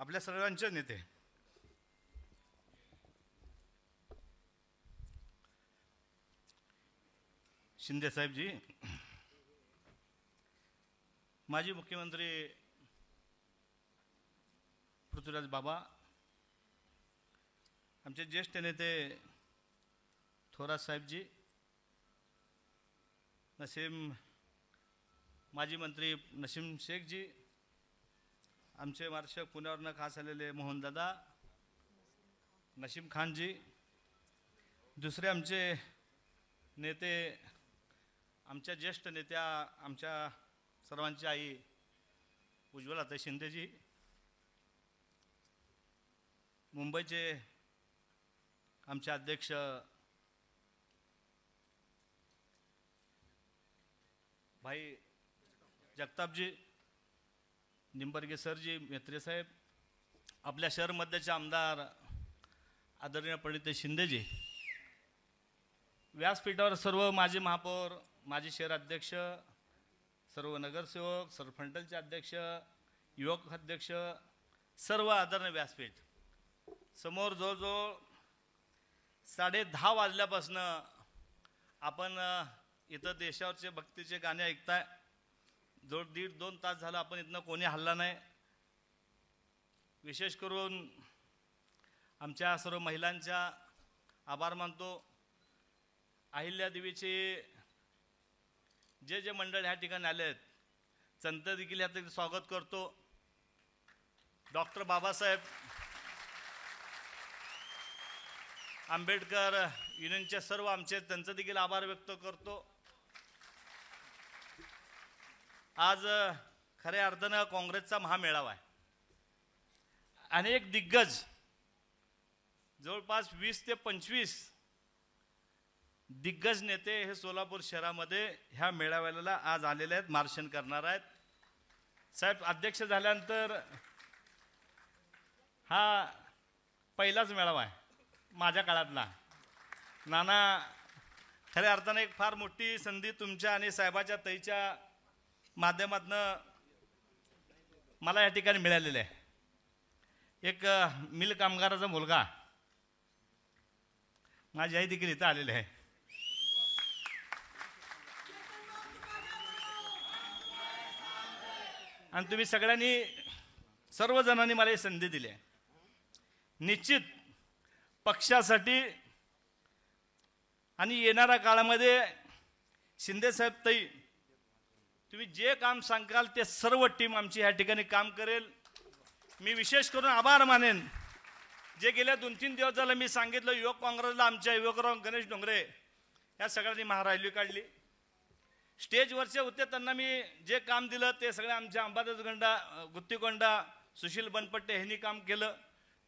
आपल्या सर्वांचे नेते शिंदे साहेबजी माजी मुख्यमंत्री पृथ्वीराज बाबा आमचे ज्येष्ठ नेते थोरात साहेबजी नसीम माजी मंत्री नसीम शेखजी आमचे मार्शक पुण्यावरनं खास आलेले मोहनदादा नशीम खानजी दुसरे आमचे नेते आमच्या ज्येष्ठ नेत्या आमच्या सर्वांची आई आता शिंदेजी मुंबईचे आमचे अध्यक्ष भाई जगतापजी निंबर्गे सरजी मेत्रे साहेब आपल्या शहरमधल्याचे आमदार आदरणीय पंडित शिंदेजी व्यासपीठावर सर्व माजी महापौर माजी अध्यक्ष सर्व नगरसेवक सर्व फंटलचे अध्यक्ष युवक अध्यक्ष सर्व आदरणीय व्यासपीठ समोर जवळजवळ साडे दहा वाजल्यापासनं आपण इथं देशावरचे भक्तीचे गाणे ऐकताय जोड़ दीड दोन तास झाला आपण इथनं कोणी हल्ला नाही विशेष करून आमच्या सर्व महिलांच्या आभार मानतो अहिल्यादेवीचे जे जे मंडळ ह्या ठिकाणी आले आहेत संत देखील ह्या स्वागत करतो डॉक्टर बाबासाहेब आंबेडकर युनियनचे सर्व आमचे त्यांचं देखील आभार व्यक्त करतो आज खऱ्या अर्थानं काँग्रेसचा महामेळावा आहे अनेक दिग्गज जवळपास वीस ते पंचवीस दिग्गज नेते हे सोलापूर शहरामध्ये ह्या मेळाव्याला आज आलेले आहेत मार्शन करणार आहेत साहेब अध्यक्ष झाल्यानंतर हा पहिलाच मेळावा आहे माझ्या काळातला नाना खऱ्या अर्थानं एक फार मोठी संधी तुमच्या आणि साहेबाच्या तईच्या माध्यमातनं मला या ठिकाणी मिळालेलं आहे एक मिल कामगाराचा मुलगा माझी आई देखील इथं आलेले आहे आणि तुम्ही सगळ्यांनी सर्वजणांनी मला ही संधी दिली आहे निश्चित पक्षासाठी आणि येणाऱ्या काळामध्ये शिंदेसाहेब तई तुम्ही जे काम सांगाल ते सर्व टीम आमची ह्या ठिकाणी काम करेल मी विशेष करून आभार मानेन जे गेल्या दोन तीन दिवस झालं मी सांगितलं युवक काँग्रेसला आमच्या युवकराव गणेश डोंगरे या सगळ्यांनी महारायली काढली स्टेजवरचे होते त्यांना मी जे काम दिलं ते सगळे आमच्या गंडा गुत्तीकोंडा सुशील बनपट्टे ह्यांनी काम केलं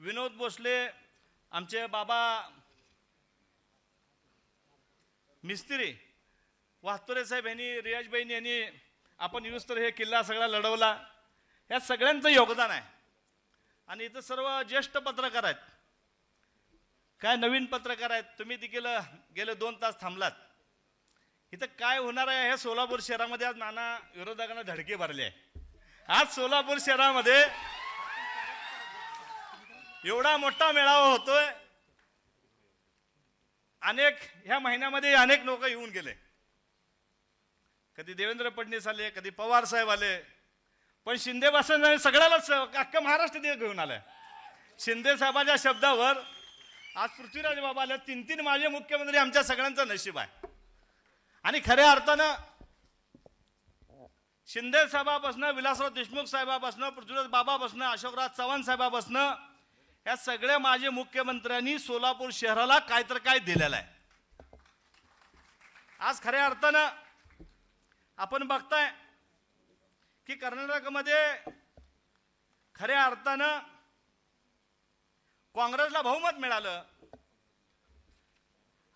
विनोद भोसले आमचे बाबा मिस्त्री वाहतुरे साहेब यांनी रियाजबाईंनी यांनी आपण युज तर हे किल्ला सगळा लढवला ह्या सगळ्यांचं योगदान आहे आणि इथं सर्व ज्येष्ठ पत्रकार आहेत काय नवीन पत्रकार आहेत तुम्ही तिकील गेले दोन तास थांबलात इथं काय होणार आहे हे सोलापूर शहरामध्ये आज नाना विरोधकांना धडके भरले आहे आज सोलापूर शहरामध्ये एवढा मोठा मेळावा होतोय अनेक ह्या महिन्यामध्ये अनेक लोक येऊन गेले कधी देवेंद्र फडणवीस आले कधी पवार साहेब आले पण शिंदे बासांना सगळ्यालाच अख्ख्या महाराष्ट्र दे घेऊन आलाय शिंदे साहेबांच्या शब्दावर आज पृथ्वीराज बाबा आले तीन तीन माझे मुख्यमंत्री आमच्या सगळ्यांचं नशीब आहे आणि खऱ्या अर्थानं शिंदे साहेबापासनं विलासराव देशमुख साहेबापासनं पृथ्वीराज बाबा बसणं अशोकराज चव्हाण साहेबापासनं या सगळ्या माजी मुख्यमंत्र्यांनी सोलापूर शहराला काय तर काय दिलेलं आहे आज खऱ्या अर्थानं आपण बघताय की कर्नाटकमध्ये खऱ्या अर्थानं काँग्रेसला बहुमत मिळालं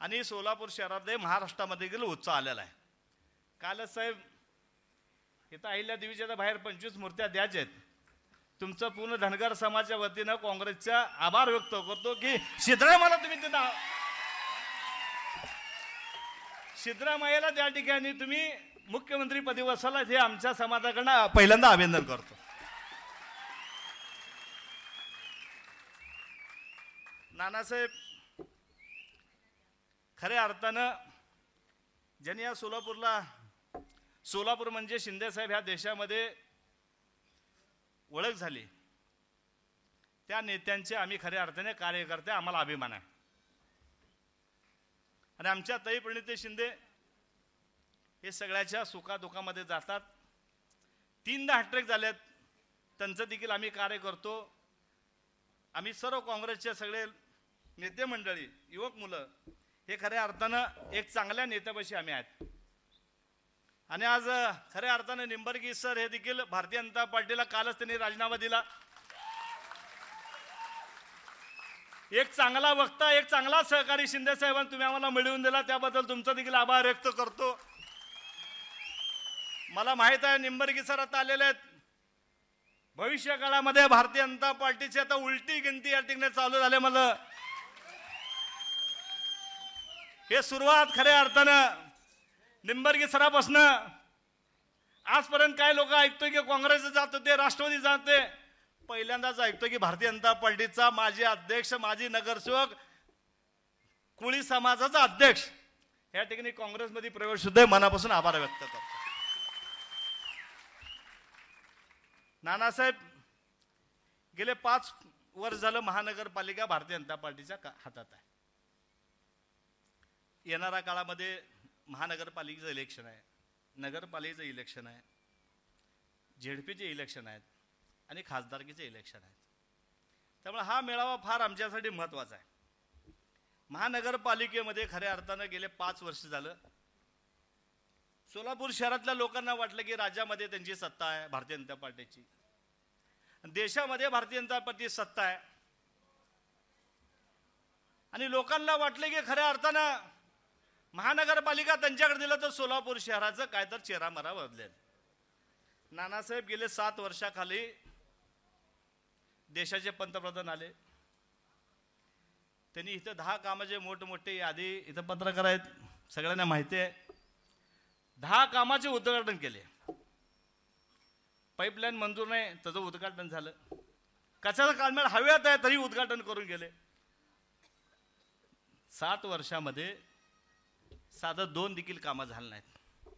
आणि सोलापूर शहरामध्ये महाराष्ट्रामध्ये गेलो उत्साह आलेला आहे कालच साहेब इथं अहिल्या देवीच्या बाहेर पंचवीस मूर्त्या द्यायच्या आहेत तुमचं पूर्ण धनगर समाजाच्या वतीनं काँग्रेसचा आभार व्यक्त करतो की सिद्धरामाला तुम्ही तिथं सिद्धरामय्याला त्या ठिकाणी तुम्ही मुख्यमंत्रीपदी वसाला हे आमच्या समाजाकडनं पहिल्यांदा अभिनंदन करतो नानासाहेब खऱ्या अर्थानं ज्यांनी या सोलापूरला सोलापूर म्हणजे शिंदेसाहेब ह्या देशामध्ये ओळख झाली त्या नेत्यांचे आम्ही खऱ्या अर्थाने कार्यकर्ते आम्हाला अभिमान आहे आणि आमच्या तई प्रणिते शिंदे हे सगळ्याच्या सुखादुखामध्ये जातात तीनदा हॅट्रेक झाल्यात त्यांचं देखील आम्ही कार्य करतो आम्ही सर्व काँग्रेसचे सगळे नेते मंडळी युवक मुलं हे खऱ्या अर्थानं एक चांगल्या नेत्यापाशी आम्ही आहेत आणि आज खऱ्या अर्थानं निंबरगी सर हे देखील भारतीय जनता पार्टीला कालच त्यांनी राजीनामा दिला एक चांगला वक्ता एक चांगला सहकारी शिंदे साहेबांनी तुम्ही आम्हाला मिळवून दिला त्याबद्दल तुमचा देखील आभार व्यक्त करतो मला माहित आहे निंबर्गी सर आता आलेले आहेत भविष्य काळामध्ये भारतीय जनता पार्टीची आता उलटी गिनती या ठिकाणी चालू झाले मला हे सुरुवात खऱ्या अर्थानं निंबर्गी सरापासनं आजपर्यंत काय लोक ऐकतोय की काँग्रेस जात होते राष्ट्रवादी जाते पहिल्यांदाच ऐकतोय की भारतीय जनता पार्टीचा माजी अध्यक्ष माजी नगरसेवक कुळी समाजाचा अध्यक्ष या ठिकाणी काँग्रेसमध्ये प्रवेश सुद्धा मनापासून आभार व्यक्त करतो नानासाहेब गेले पाच वर्ष झालं महानगरपालिका भारतीय जनता पार्टीच्या हातात आहे येणाऱ्या काळामध्ये महानगरपालिकेचं इलेक्शन आहे नगरपालिकेचं इलेक्शन आहे झेडपीचे इलेक्शन आहेत आणि खासदारकीचे इलेक्शन आहे त्यामुळे हा मेळावा फार आमच्यासाठी महत्त्वाचा आहे महानगरपालिकेमध्ये खऱ्या अर्थानं गेले पाच वर्ष झालं सोलापूर शहरातल्या लोकांना वाटलं की राज्यामध्ये त्यांची सत्ता आहे भारतीय जनता पार्टीची देशामध्ये भारतीय जनता पार्टी सत्ता आहे आणि लोकांना वाटलं की खऱ्या अर्थानं महानगरपालिका त्यांच्याकडे दिलं तर सोलापूर शहराचं काय तर चेहरामरा बदलेल नानासाहेब गेले सात वर्षाखाली देशाचे पंतप्रधान आले त्यांनी इथं दहा कामाचे मोठमोठे यादी इथं पत्रकार आहेत सगळ्यांना माहिती आहे दहा कामाचे उद्घाटन केले पाईपलाईन मंजूर नाही त्याचं उद्घाटन झालं कशाचा कालमेळ हव्यात आहे तरी उद्घाटन करून गेले सात वर्षामध्ये साधं दोन देखील कामं झालं नाहीत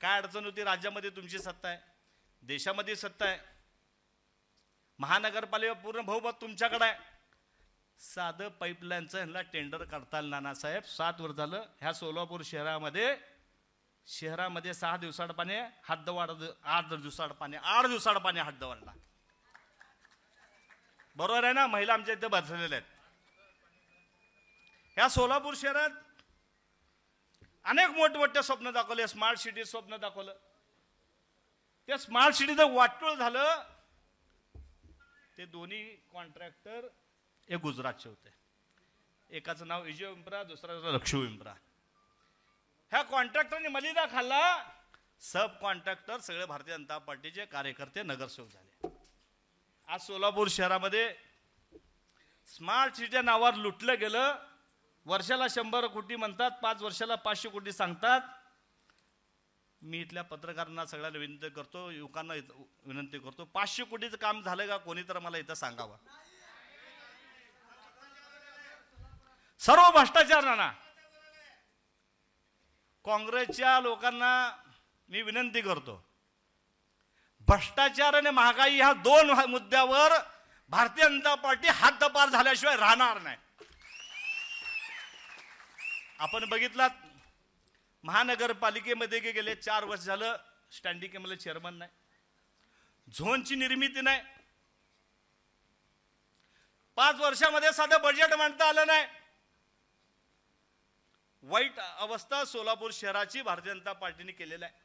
काय अडचण होती राज्यामध्ये तुमची सत्ता आहे देशामध्ये सत्ता आहे महानगरपालिका पूर्ण बहुमत तुमच्याकडे आहे साधं पाईपलाईनचं ह्यांना टेंडर करता नानासाहेब सात वर्ष झालं ह्या सोलापूर शहरामध्ये शहरामध्ये सहा दिवसाड पाणी हद्द वाढ आठ दिवसाड पाणी आठ दिवसाड पाणी हद्द वाढला बरोबर आहे ना महिला आमच्या इथे बसलेल्या आहेत ह्या सोलापूर शहरात अनेक मोठमोठे स्वप्न दाखवले स्मार्ट सिटी स्वप्न दाखवलं त्या स्मार्ट सिटीचं वाटोळ झालं ते दोन्ही कॉन्ट्रॅक्टर हे गुजरातचे होते एकाचं नाव विजय इम्प्रा दुसऱ्याचं लक्ष्मी इम्प्रा ह्या कॉन्ट्रॅक्टरने मलिदा खाल्ला सब कॉन्ट्रॅक्टर सगळे भारतीय जनता पार्टीचे कार्यकर्ते नगरसेवक झाले आज सोलापूर शहरामध्ये स्मार्ट सिटीच्या नावावर लुटलं गेलं वर्षाला शंभर कोटी म्हणतात पाच वर्षाला पाचशे कोटी सांगतात मी इथल्या पत्रकारांना सगळ्यांना विनंती करतो युवकांना विनंती करतो पाचशे कोटीचं काम झालं का कोणी तर मला इथं सांगावं सर्व भ्रष्टाचार ना काँग्रेसच्या लोकांना मी विनंती करतो भ्रष्टाचार आणि महागाई ह्या दोन मुद्द्यावर भारतीय जनता पार्टी दपार झाल्याशिवाय राहणार नाही आपण बघितलात महानगरपालिकेमध्ये गे गेले चार वर्ष झालं स्टँडिंग चेअरमन नाही झोनची निर्मिती नाही पाच वर्षामध्ये साधं बजेट मांडता आलं नाही वाईट अवस्था सोलापूर शहराची भारतीय जनता पार्टीने केलेल्या आहे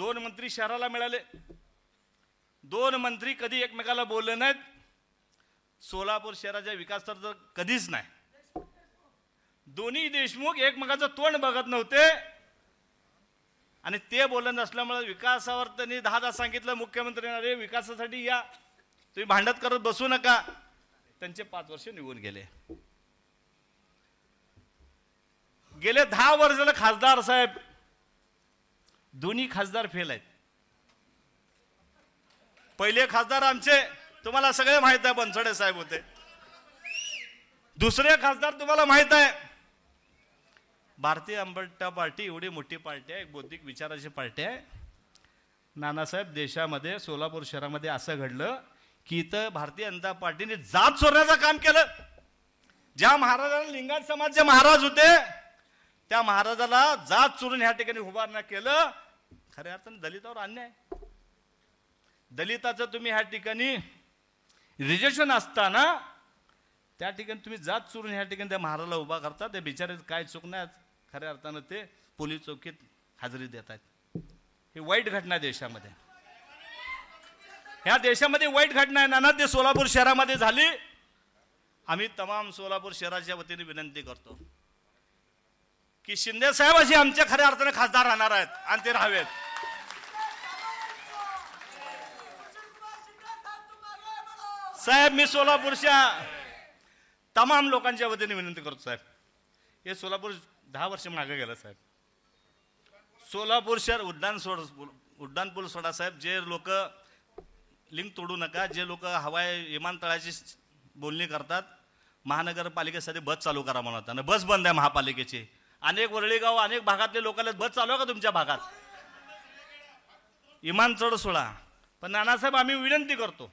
दोन मंत्री शहराला मिळाले दोन मंत्री कधी एकमेकाला बोलले नाहीत सोलापूर शहराच्या विकास तर कधीच नाही दोन्ही देशमुख एकमेकाचं तोंड बघत नव्हते आणि ते बोलत नसल्यामुळे विकासावर त्यांनी दहा तास सांगितलं मुख्यमंत्री अरे विकासासाठी या तुम्ही भांडत करत बसू नका त्यांचे पाच वर्ष निघून गेले गेले दहा वर्ष झालं खासदार साहेब दोन्ही खासदार फेल आहेत पहिले खासदार आमचे तुम्हाला सगळे माहित आहे बनसोडे साहेब होते दुसरे खासदार तुम्हाला माहित आहे भारतीय आंबटा पार्टी एवढी मोठी पार्टी आहे बौद्धिक विचाराची पार्टी आहे नानासाहेब देशामध्ये सोलापूर शहरामध्ये असं घडलं की इथं भारतीय जनता पार्टीने जात सोडण्याचं काम केलं ज्या महाराजांना लिंगायत समाजचे महाराज होते त्या महाराजाला जात चुरून ह्या ठिकाणी उभारणं केलं खऱ्या अर्थाने दलितावर अन्याय दलिताचं तुम्ही ह्या ठिकाणी रिजेक्शन असताना त्या ठिकाणी तुम्ही जात चुरून ह्या ठिकाणी त्या महाराजाला उभा करता ते बिचारे काय चुकण्यात खऱ्या अर्थानं ते पोलीस चौकीत हजेरी देत आहेत ही वाईट घटना देशामध्ये ह्या देशामध्ये वाईट घटना आहे ना ते सोलापूर शहरामध्ये झाली आम्ही तमाम सोलापूर शहराच्या वतीने विनंती करतो की शिंदे साहेब अशी आमच्या खऱ्या अर्थाने खासदार राहणार आहेत आणि ते राहावेत साहेब मी सोलापूरच्या तमाम लोकांच्या वतीने विनंती करतो साहेब हे सोलापूर दहा वर्ष मागे गेलं साहेब सोलापूर शहर उड्डाण सोड उड्डाण पूल सोडा साहेब जे लोक लिंक तोडू नका जे लोक हवाई विमानतळाची बोलणी करतात महानगरपालिकेसाठी बस चालू करा म्हणतात आणि बस बंद आहे महापालिकेची अनेक वरळीगाव अनेक भागातले लोकांना बस चालू आहे का तुमच्या भागात इमान चढ सोळा पण नानासाहेब आम्ही विनंती करतो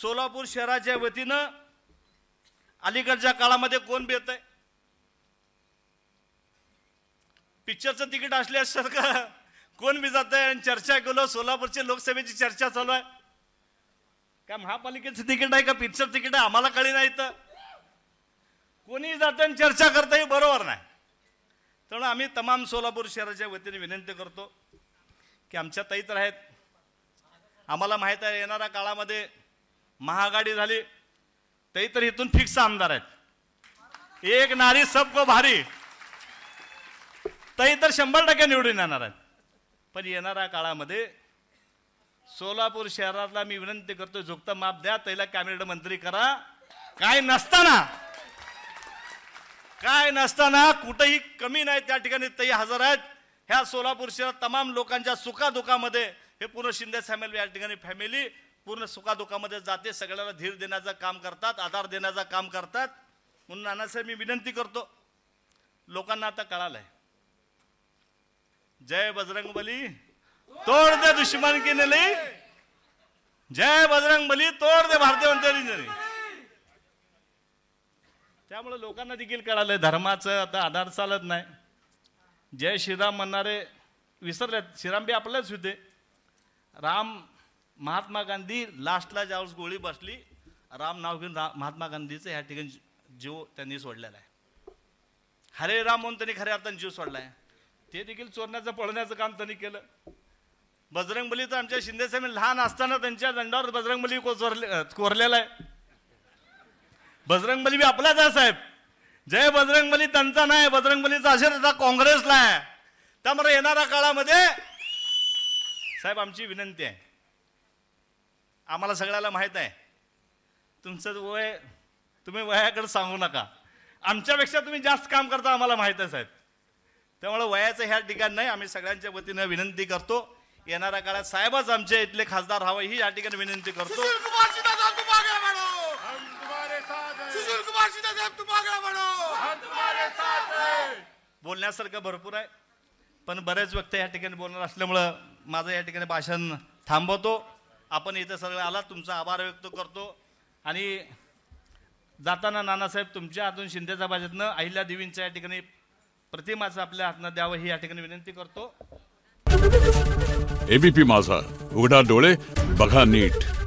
सोलापूर शहराच्या वतीनं अलीकडच्या काळामध्ये कोण बेत आहे पिक्चरचं तिकीट असल्यासारखं कोण बी जात आहे आणि चर्चा केलो सोलापूरची लोकसभेची चर्चा चालू आहे का महापालिकेचं तिकीट आहे का पिक्चर तिकीट आहे आम्हाला कळी नाही तर कोणी जातं चर्चा करता हे बरोबर नाही त्यामुळे आम्ही तमाम सोलापूर शहराच्या वतीने विनंती करतो की आमच्या ताई तर आहेत आम्हाला माहीत आहे येणाऱ्या काळामध्ये महागाडी झाली ताई तर इथून फिक्स आमदार आहेत एक नारी सबको भारी ताई तर शंभर टक्के निवडून येणार आहेत पण येणाऱ्या काळामध्ये सोलापूर शहरातला मी विनंती करतो झुकता माप द्या तैला कॅबिनेट मंत्री करा काय नसताना काय नसताना कुठंही कमी नाही त्या ठिकाणी तई हजर आहेत ह्या सोलापूर शहरात तमाम लोकांच्या सुखादुखामध्ये हे पूर्ण शिंदे फॅमिली या ठिकाणी फॅमिली पूर्ण सुखादुखामध्ये जाते सगळ्याला धीर देण्याचं काम करतात आधार देण्याचं काम करतात म्हणून नानासाहेब मी विनंती करतो लोकांना आता कळालं जय बजरंग बली तोड दे दुश्मन की जय बजरंग बली तोड दे भारतीय त्यामुळे लोकांना देखील कळालंय धर्माचं आता आधार चालत नाही जय श्रीराम म्हणणारे विसरलेत बी आपल्याच होते राम महात्मा गांधी लास्टला ज्यावेळेस गोळी बसली राम नाव घेऊन रा महात्मा गांधीचं ह्या ठिकाणी जीव त्यांनी सोडलेला आहे हरे राम म्हणून त्यांनी खऱ्या अर्थाने जीव सोडला आहे ते देखील चोरण्याचं पळण्याचं काम त्यांनी केलं बजरंगबली तर आमच्या शिंदेसाहेबांनी लहान असताना त्यांच्या दंडावर बजरंगबली कोरले कोरलेला आहे बजरंगबली बली बी आपलाच आहे साहेब जय बजरंगबली बली त्यांचा नाही बजरंग बलीचा आता काँग्रेसला आहे त्यामुळे येणाऱ्या काळामध्ये साहेब आमची विनंती आहे आम्हाला सगळ्याला माहीत आहे तुमचं वय तुम्ही वयाकडे सांगू नका आमच्यापेक्षा तुम्ही जास्त काम करता आम्हाला माहित आहे साहेब त्यामुळे वयाचं ह्या ठिकाण नाही आम्ही सगळ्यांच्या वतीनं विनंती करतो येणाऱ्या काळात साहेबच आमच्या इथले खासदार हवं ही या ठिकाणी विनंती करतो बोलण्यासारखं भरपूर आहे पण बऱ्याच व्यक्त या ठिकाणी बोलणार असल्यामुळं माझं या ठिकाणी भाषण थांबवतो आपण इथं सगळं आला तुमचा आभार व्यक्त करतो आणि जाताना नानासाहेब तुमच्या हातून शिंदेच्या भाषेतनं अहिल्या देवींच्या या ठिकाणी प्रतिमाचं आपल्या हातनं द्यावं ही या ठिकाणी विनंती करतो एबीपी माझा उघडा डोळे बघा नीट